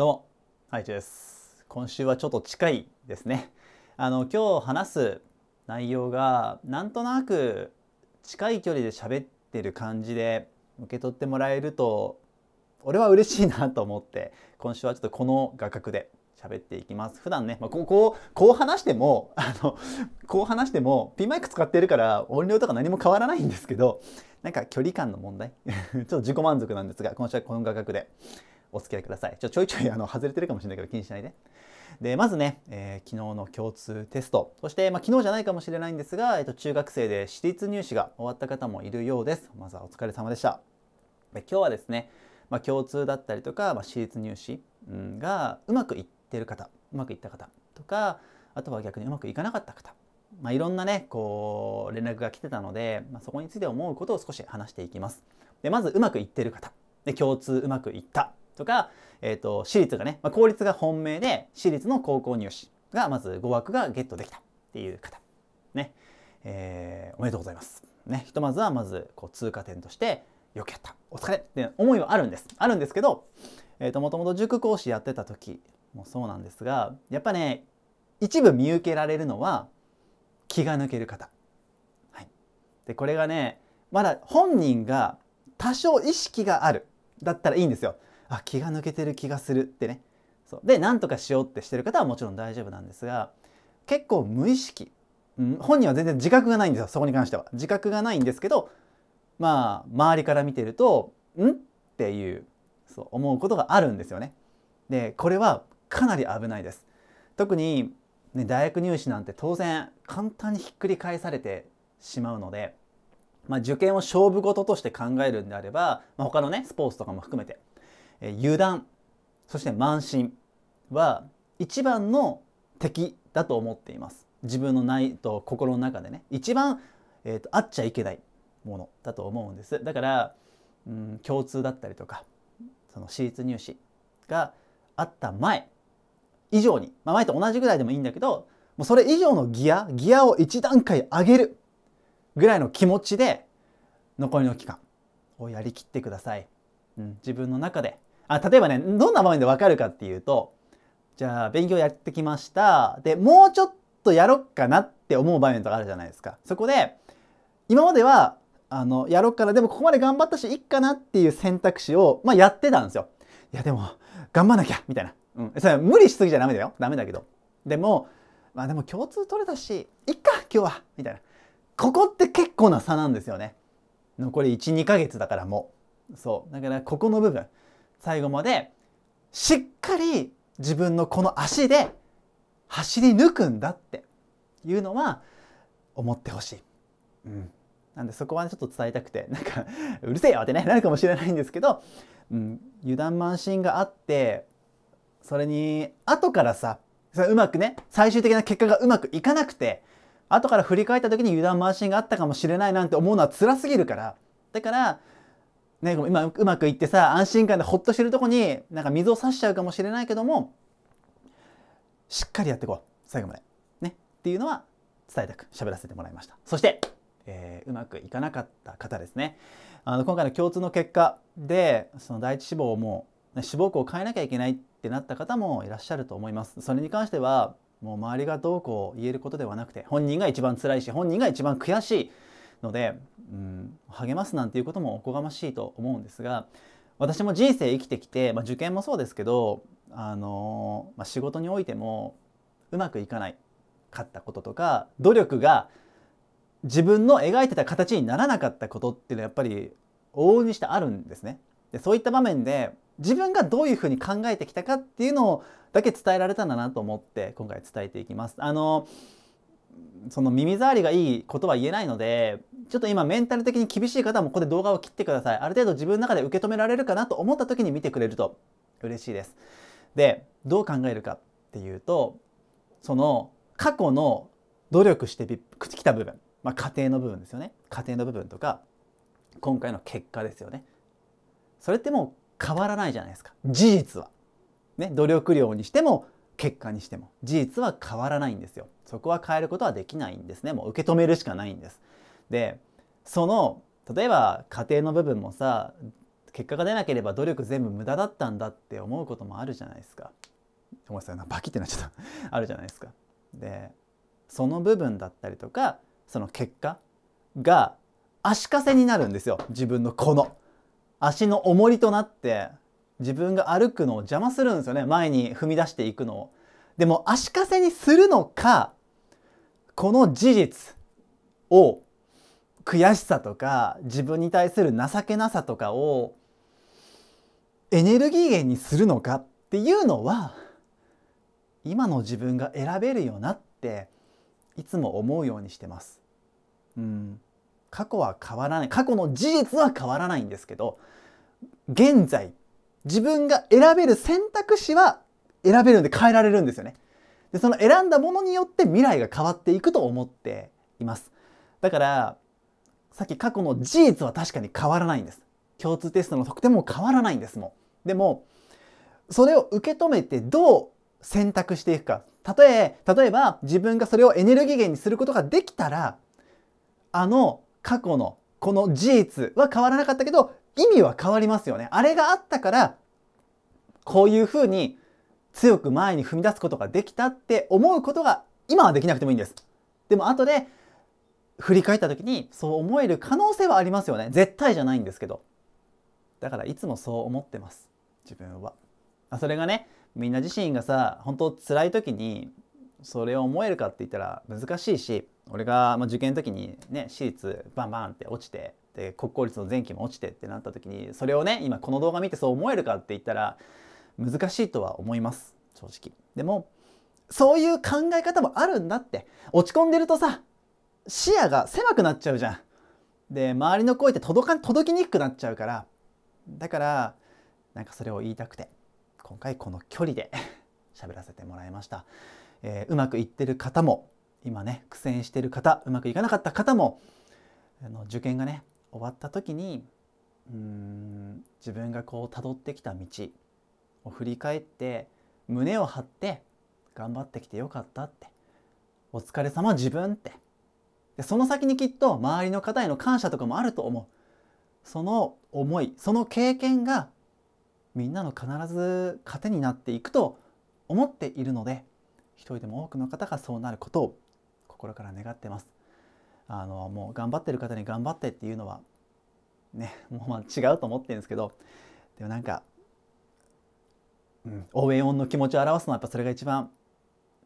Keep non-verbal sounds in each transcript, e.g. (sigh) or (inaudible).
どうも、あです。今週はちょっと近いですね。あの今日話す内容がなんとなく近い距離で喋ってる感じで受け取ってもらえると俺は嬉しいなと思って今週はちょっとこの画角で喋っていきます。普段ね、まあ、こう、こう、こう話しても、あの、こう話しても、ピンマイク使ってるから音量とか何も変わらないんですけど、なんか距離感の問題 (laughs) ちょっと自己満足なんですが、今週はこの画角でお付き合いください。ちょちょいちょいあの外れてるかもしれないけど気にしないで。で、まずね、えー、昨日の共通テスト、そして、まあ、昨日じゃないかもしれないんですが、えっと、中学生で私立入試が終わった方もいるようです。まずはお疲れ様でした。で今日はですね、まあ、共通だったりとか、まあ、私立入試、うん、がうまくいってる方、うまくいった方とか、あとは逆にうまくいかなかった方、まあ、いろんなね、こう、連絡が来てたので、まあ、そこについて思うことを少し話していきます。で、まずうまくいってる方。で、共通うまくいったとか、えっ、ー、と、私立がね、まあ、公立が本命で、私立の高校入試が、まず語枠がゲットできたっていう方。ね。えー、おめでとうございます。ね。ひとまずは、まず、こう、通過点として、よくやった。お疲れって思いはあるんです。あるんですけど、えっ、ー、と、もともと塾講師やってた時もそうなんですが、やっぱね、一部見受けられるのは、気が抜ける方。はい。で、これがね、まだ本人が多少意識があるだったらいいんですよ。あ気が抜けてる気がするってねそうで何とかしようってしてる方はもちろん大丈夫なんですが結構無意識、うん、本人は全然自覚がないんですよそこに関しては自覚がないんですけどまあ周りから見てるとんっていうそう思うことがあるんですよねでこれはかなり危ないです特に、ね、大学入試なんて当然簡単にひっくり返されてしまうので、まあ、受験を勝負事として考えるんであれば、まあ、他のねスポーツとかも含めて油断そして慢心は一番の敵だと思っています自分のないと心の中でね一番、えーと、会っちゃいけないものだと思うんですだから、うん、共通だったりとかその私立入試があった前以上に、まあ、前と同じぐらいでもいいんだけどもうそれ以上のギアギアを1段階上げるぐらいの気持ちで残りの期間をやりきってください、うん、自分の中であ例えばねどんな場面でわかるかっていうとじゃあ勉強やってきましたでもうちょっとやろっかなって思う場面とかあるじゃないですか。そこで今まではあのやろっかなでもここまで頑張ったしいっかなっていう選択肢を、まあ、やってたんですよ。いやでも頑張んなきゃみたいな、うん、それ無理しすぎじゃダメだよダメだけどでもまあでも共通取れたしいっか今日はみたいなここって結構な差なんですよね残り12ヶ月だからもうそうだからここの部分最後までしっかり自分のこの足で走り抜くんだっていうのは思ってほしい。うんなんでそこはちょっと伝えたくてなんかうるせえよってねなるかもしれないんですけど、うん、油断慢心があってそれに後からさそれうまくね最終的な結果がうまくいかなくて後から振り返った時に油断慢心があったかもしれないなんて思うのは辛すぎるからだからね、今うまくいってさ安心感でほっとしてるとこになんか水を差しちゃうかもしれないけどもしっかりやっていこう最後まで、ね、っていうのは伝えたく喋らせてもらいましたそして、えー、うまくいかなかった方ですねあの今回の共通の結果でその第一志望をもう志望校を変えなきゃいけないってなった方もいらっしゃると思いますそれに関してはもう周りがどうこう言えることではなくて本人が一番辛いし本人が一番悔しいので、うん、励ますなんていうこともおこがましいと思うんですが私も人生生きてきて、まあ、受験もそうですけど、あのまあ、仕事においてもうまくいかないかったこととか努力が自分の描いてた形にならなかったことっていうのはやっぱり往々にしてあるんですね。でそういった場面で自分がどういうふうに考えてきたかっていうのをだけ伝えられたんだなと思って今回伝えていきます。あのーその耳障りがいいことは言えないので、ちょっと今メンタル的に厳しい方もここで動画を切ってください。ある程度自分の中で受け止められるかなと思った時に見てくれると嬉しいです。で、どう考えるかっていうと、その過去の努力してきた部分、まあ、家庭の部分ですよね。家庭の部分とか、今回の結果ですよね。それってもう変わらないじゃないですか。事実は。ね、努力量にしても結果にしても事実は変わらないんですよそこは変えることはできないんですねもう受け止めるしかないんですでその例えば家庭の部分もさ結果が出なければ努力全部無駄だったんだって思うこともあるじゃないですかごめんなさいバキってなっちゃった (laughs) あるじゃないですかでその部分だったりとかその結果が足かせになるんですよ自分のこの足の重りとなって自分が歩くのを邪魔するんですよね前に踏み出していくのを。でも足かせにするのかこの事実を悔しさとか自分に対する情けなさとかをエネルギー源にするのかっていうのは今の自分が選べるよなっていつも思うようにしてます。うん、過去は変わらない過去の事実は変わらないんですけど現在自分が選べる選択肢は選べるんで変えられるんですよね。でその選んだものによって未来が変わっていくと思っています。だからさっき過去の事実は確かに変わらないんです。共通テストの得点も変わらないんですもん。でもそれを受け止めてどう選択していくか。例え例えば自分がそれをエネルギー源にすることができたらあの過去のこの事実は変わらなかったけど意味は変わりますよね。あれがあったから、こういうふうに強く前に踏み出すことができたって思うことが今はできなくてもいいんです。でも後で振り返った時にそう思える可能性はありますよね。絶対じゃないんですけど。だからいつもそう思ってます。自分は。あそれがね、みんな自身がさ、本当辛い時にそれを思えるかって言ったら難しいし、俺が受験の時にね、私立バンバンって落ちて、で国公立の前期も落ちてってなった時にそれをね今この動画見てそう思えるかって言ったら難しいとは思います正直でもそういう考え方もあるんだって落ち込んでるとさ視野が狭くなっちゃうじゃんで周りの声って届か届きにくくなっちゃうからだからなんかそれを言いたくて今回この距離で (laughs) 喋らせてもらいました、えー、うまくいってる方も今ね苦戦してる方うまくいかなかった方もあの受験がね終わった時にうーん自分がこう辿ってきた道を振り返って胸を張って頑張ってきてよかったってお疲れ様自分ってでその先にきっと周りの方への感謝とかもあると思うその思いその経験がみんなの必ず糧になっていくと思っているので一人でも多くの方がそうなることを心から願ってますあのもう頑張ってる方に頑張ってっていうのはね (laughs) もうま違うと思ってるんですけどでもなんか、うん、応援音の気持ちを表すのはやっぱそれが一番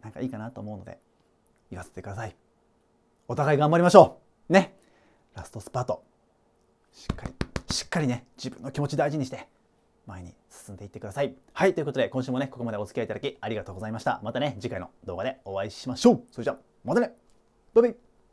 なんかいいかなと思うので言わせてくださいお互い頑張りましょうねラストスパートしっかりしっかりね自分の気持ち大事にして前に進んでいってくださいはいということで今週もねここまでお付き合いいただきありがとうございましたまたね次回の動画でお会いしましょうそれじゃまたねバイバイ